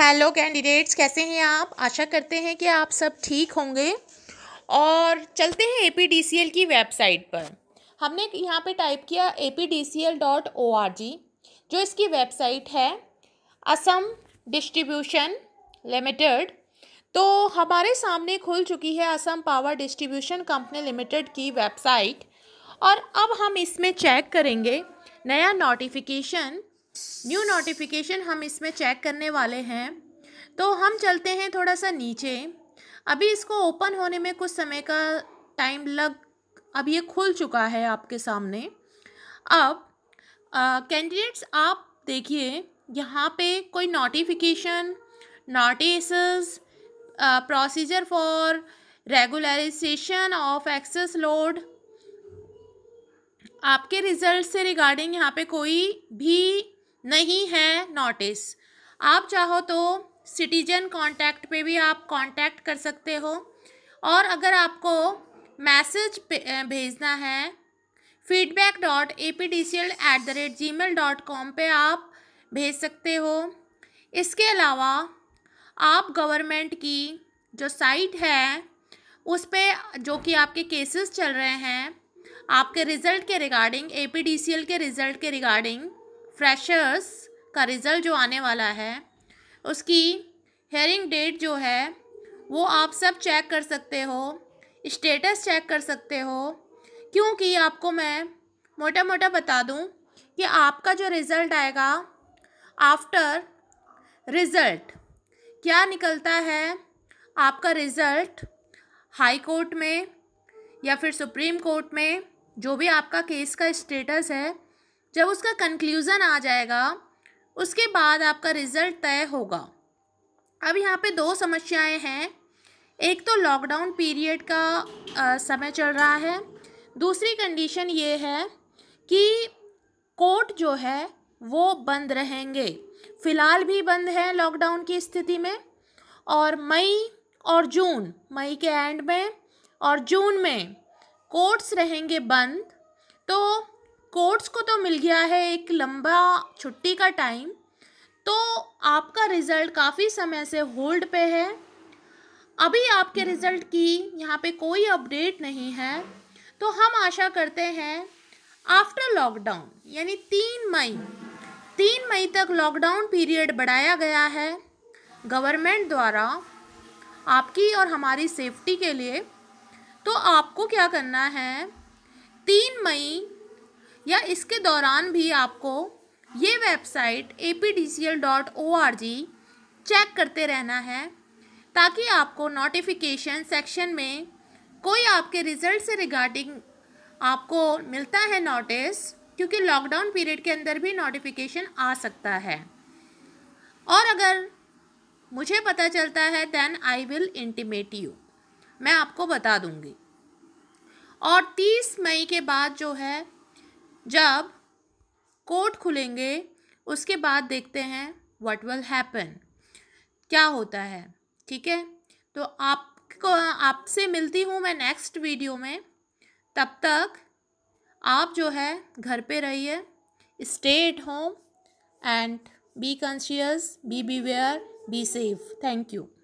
hello candidates कैसे हैं आप आशा करते हैं कि आप सब ठीक होंगे और चलते हैं ए की वेबसाइट पर हमने यहाँ पे टाइप किया ए जो इसकी वेबसाइट है असम डिस्ट्रीब्यूशन लिमिटेड तो हमारे सामने खुल चुकी है Assam Power Distribution Company Limited की वेबसाइट और अब हम इसमें चेक करेंगे नया नोटिफिकेशन न्यू नोटिफिकेशन हम इसमें चेक करने वाले हैं तो हम चलते हैं थोड़ा सा नीचे अभी इसको ओपन होने में कुछ समय का टाइम लग अब ये खुल चुका है आपके सामने अब कैंडिडेट्स आप देखिए यहाँ पे कोई notification notice procedure for regularization of excess load आपके रिजल्ट से रिगार्डिंग यहाँ पे कोई भी नहीं है नोटिस आप चाहो तो सिटीजन कांटेक्ट पे भी आप कांटेक्ट कर सकते हो और अगर आपको मैसेज भेजना है feedback dot A P D C L at the rate Gmail dot com पर आप भेज सकते हो इसके अलावा आप गवर्नमेंट की जो साइट है उस पर जो कि आपके केसेस चल रहे हैं आपके रिज़ल्ट के regarding A P D C L के रिज़ल्ट के रिगार्डिंग फ्रेशर्स का रिज़ल्ट जो आने वाला है उसकी हेयरिंग डेट जो है वो आप सब चेक कर सकते हो स्टेटस चेक कर सकते हो क्योंकि आपको मैं मोटा मोटा बता दूं कि आपका जो रिज़ल्ट आएगा आफ्टर रिज़ल्ट क्या निकलता है आपका रिज़ल्ट हाई कोर्ट में या फिर सुप्रीम कोर्ट में जो भी आपका केस का स्टेटस है जब उसका कंक्लूज़न आ जाएगा उसके बाद आपका रिज़ल्ट तय होगा अब यहाँ पे दो समस्याएं हैं एक तो लॉकडाउन पीरियड का आ, समय चल रहा है दूसरी कंडीशन ये है कि कोर्ट जो है वो बंद रहेंगे फ़िलहाल भी बंद है लॉकडाउन की स्थिति में और मई और जून मई के एंड में और जून में कोर्ट्स रहेंगे बंद तो कोर्ट्स को तो मिल गया है एक लंबा छुट्टी का टाइम तो आपका रिज़ल्ट काफ़ी समय से होल्ड पे है अभी आपके रिज़ल्ट की यहाँ पे कोई अपडेट नहीं है तो हम आशा करते हैं आफ्टर लॉकडाउन यानी तीन मई तीन मई तक लॉकडाउन पीरियड बढ़ाया गया है गवर्नमेंट द्वारा आपकी और हमारी सेफ्टी के लिए तो आपको क्या करना है तीन मई या इसके दौरान भी आपको ये वेबसाइट ए चेक करते रहना है ताकि आपको नोटिफिकेशन सेक्शन में कोई आपके रिज़ल्ट से रिगार्डिंग आपको मिलता है नोटिस क्योंकि लॉकडाउन पीरियड के अंदर भी नोटिफिकेशन आ सकता है और अगर मुझे पता चलता है then I will intimate you मैं आपको बता दूंगी और 30 मई के बाद जो है जब कोर्ट खुलेंगे उसके बाद देखते हैं व्हाट विल हैपन क्या होता है ठीक है तो आपको आपसे मिलती हूँ मैं नेक्स्ट वीडियो में तब तक आप जो है घर पे रहिए stay at home and be conscious be beware be safe thank you